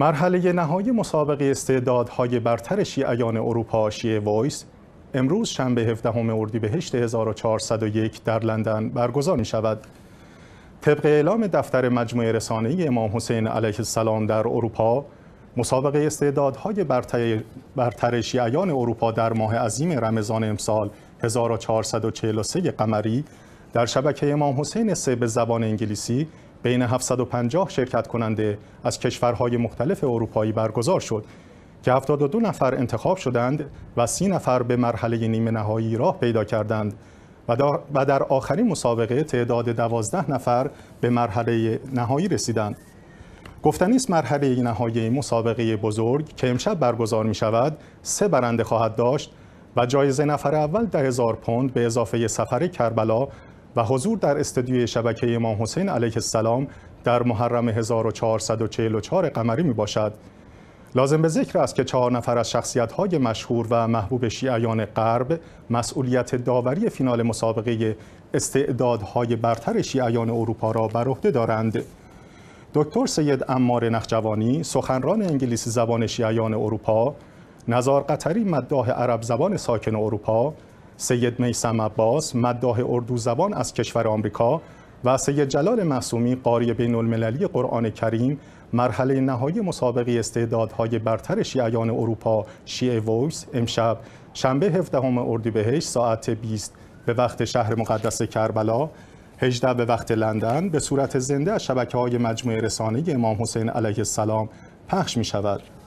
مرحله نهایی مسابقه استعدادهای برتر شیعیان اروپا شیعه وایس امروز شنبه 17 اردیبهشت 1401 در لندن برگزار می شود. طبق اعلام دفتر مجموعه رسانه امام حسین علیه السلام در اروپا مسابقه استعدادهای برتر شیعیان اروپا در ماه عظیم رمضان امسال 1443 قمری در شبکه امام حسین سه به زبان انگلیسی بین 750 شرکت کننده از کشورهای مختلف اروپایی برگزار شد که 72 نفر انتخاب شدند و 30 نفر به مرحله نیمه نهایی راه پیدا کردند و در آخرین مسابقه تعداد 12 نفر به مرحله نهایی رسیدند. گفتنیست مرحله نهایی مسابقه بزرگ که امشب برگزار می شود سه برنده خواهد داشت و جایزه نفر اول ده هزار پوند به اضافه سفر کربلا و حضور در استدیوی شبکه امام حسین علیه السلام در محرم 1444 قمری می باشد. لازم به ذکر است که چهار نفر از شخصیت های مشهور و محبوب شیعیان غرب مسئولیت داوری فینال مسابقه استعدادهای برتر شیعیان اروپا را بر عهده دارند. دکتر سید امار نخجوانی سخنران انگلیسی زبان شیعیان اروپا، نزار قطری مداح عرب زبان ساکن اروپا سید میسم عباس مداح اردو زبان از کشور آمریکا و سید جلال معصومی قاری بین المللی قرآن کریم مرحله نهایی مسابقه استعدادهای برتر شیعیان اروپا شیعه وویس امشب شنبه 17 اردیبهشت ساعت 20 به وقت شهر مقدس کربلا 18 به وقت لندن به صورت زنده از شبکه های مجموعه رسانه امام حسین علیه السلام پخش می شود.